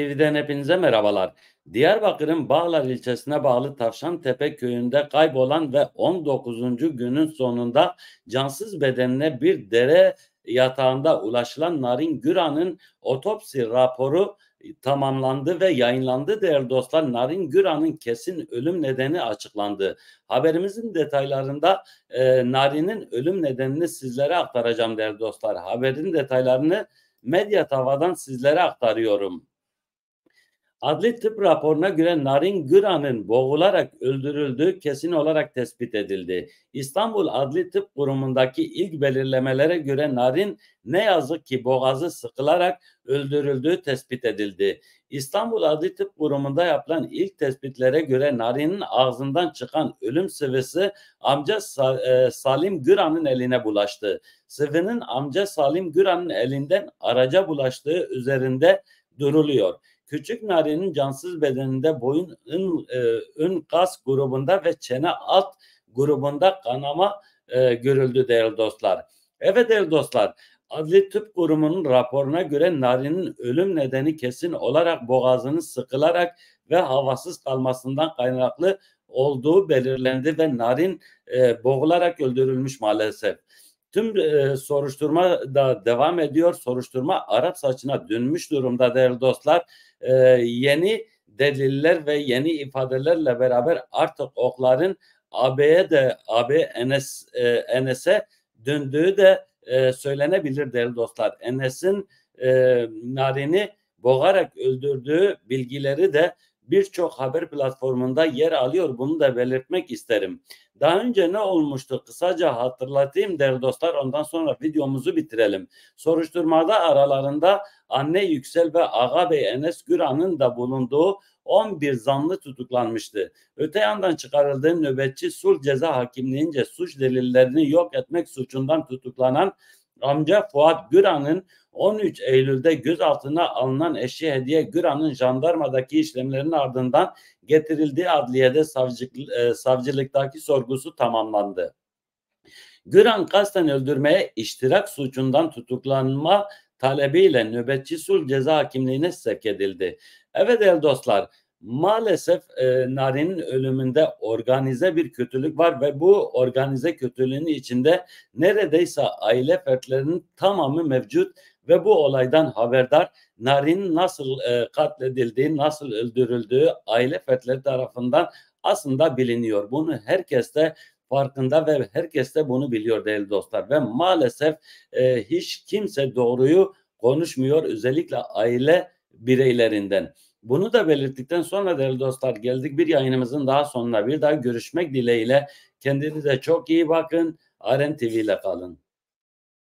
TV'den hepinize merhabalar. Diyarbakır'ın Bağlar ilçesine bağlı Tavşan Tepe köyünde kaybolan ve 19. günün sonunda cansız bedenine bir dere yatağında ulaşılan Narin Güran'ın otopsi raporu tamamlandı ve yayınlandı değerli dostlar. Narin Güran'ın kesin ölüm nedeni açıklandı. Haberimizin detaylarında e, Narin'in ölüm nedenini sizlere aktaracağım değerli dostlar. Haberin detaylarını medya tavadan sizlere aktarıyorum. Adli tıp raporuna göre Narin Güran'ın boğularak öldürüldüğü kesin olarak tespit edildi. İstanbul Adli Tıp Kurumu'ndaki ilk belirlemelere göre Narin ne yazık ki boğazı sıkılarak öldürüldüğü tespit edildi. İstanbul Adli Tıp Kurumu'nda yapılan ilk tespitlere göre Narin'in ağzından çıkan ölüm sıvısı amca e, Salim Güran'ın eline bulaştı. Sıvının amca Salim Güran'ın elinden araca bulaştığı üzerinde duruluyor. Küçük Narin'in cansız bedeninde boyun ön, e, ön kas grubunda ve çene alt grubunda kanama e, görüldü değerli dostlar. Evet değerli dostlar Adli Tıp Kurumu'nun raporuna göre Nari'nin ölüm nedeni kesin olarak boğazının sıkılarak ve havasız kalmasından kaynaklı olduğu belirlendi ve Narin e, boğularak öldürülmüş maalesef. Tüm e, soruşturma da devam ediyor. Soruşturma Arap saçına dönmüş durumda değerli dostlar. E, yeni deliller ve yeni ifadelerle beraber artık okların AB'ye de AB Enes e, Enes'e döndüğü de e, söylenebilir değerli dostlar. Enes'in e, Narin'i boğarak öldürdüğü bilgileri de birçok haber platformunda yer alıyor. Bunu da belirtmek isterim. Daha önce ne olmuştu? Kısaca hatırlatayım der dostlar. Ondan sonra videomuzu bitirelim. Soruşturmada aralarında Anne Yüksel ve Ağabey Bey Enes Güran'ın da bulunduğu 11 zanlı tutuklanmıştı. Öte yandan çıkarıldığı nöbetçi sulh ceza hakimliğince suç delillerini yok etmek suçundan tutuklanan amca Fuat Güran'ın 13 Eylül'de gözaltına alınan eşi Hediye Güran'ın jandarmadaki işlemlerinin ardından getirildiği adliyede savcılık e, savcılıktaki sorgusu tamamlandı. Güran kasten öldürmeye iştirak suçundan tutuklanma talebiyle nöbetçi sulh ceza hakimliğine sevk edildi. Evet el dostlar maalesef e, Nari'nin ölümünde organize bir kötülük var ve bu organize kötülüğün içinde neredeyse aile fertlerinin tamamı mevcut ve bu olaydan haberdar Nari'nin nasıl e, katledildiği, nasıl öldürüldüğü aile fertleri tarafından aslında biliniyor. Bunu herkes de farkında ve herkes de bunu biliyor değerli dostlar ve maalesef e, hiç kimse doğruyu konuşmuyor özellikle aile bireylerinden. Bunu da belirttikten sonra değerli dostlar geldik bir yayınımızın daha sonuna. Bir daha görüşmek dileğiyle. Kendinize çok iyi bakın. Aren TV ile kalın.